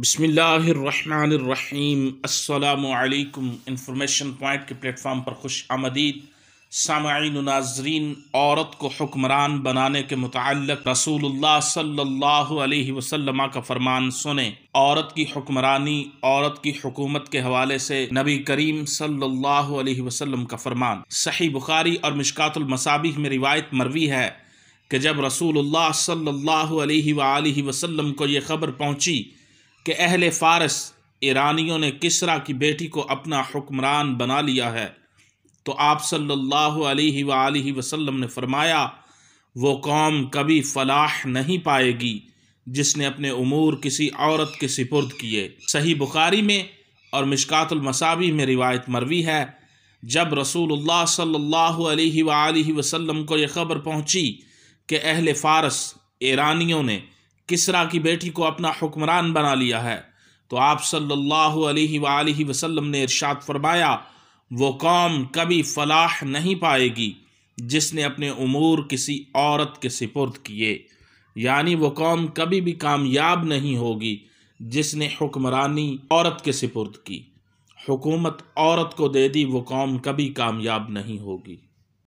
बसमीम् information point के platform पर खुश आमदीद सामाइन नाजरीन औरत को हुक्मरान बनाने के मुतल रसूलुल्लाह सल्लल्लाहु अलैहि वसल्लम का फरमान सुने औरत की हुक्मरानी औरत की हुकूमत के हवाले से नबी करीम सल्लल्लाहु अलैहि वसल्लम का फरमान सही बुखारी और मिशकातुल में रिवायत मरवी है कि जब रसूल सल्ला वसलम को यह खबर पहुँची कि अहल फ़ारस ईरानियों ने किसरा की बेटी को अपना हुक्मरान बना लिया है तो आप सल्लल्लाहु अलैहि सल्ला वसल्लम ने फरमाया वो कौम कभी फलाह नहीं पाएगी जिसने अपने उमूर किसी औरत के सिपुर्द किए सही बुखारी में और मशातुलमसावी में रिवायत मरवी है जब रसूलुल्लाह सल्लल्लाहु अलैहि वसल्लम को यह खबर पहुंची कि अहल फ़ारस ईरानियों ने किसरा की बेटी को अपना हुक्मरान बना लिया है तो आप सल्लल्लाहु अलैहि सल्ला वसल्लम ने इरशाद फरमाया वो कौम कभी फलाह नहीं पाएगी जिसने अपने उमूर किसी औरत के सिपुर्द किए यानी वो कौम कभी भी कामयाब नहीं होगी जिसने हुक्मरानी औरत के सिपुर्द की हुकूमत औरत को दे दी वो कौम कभी कामयाब नहीं होगी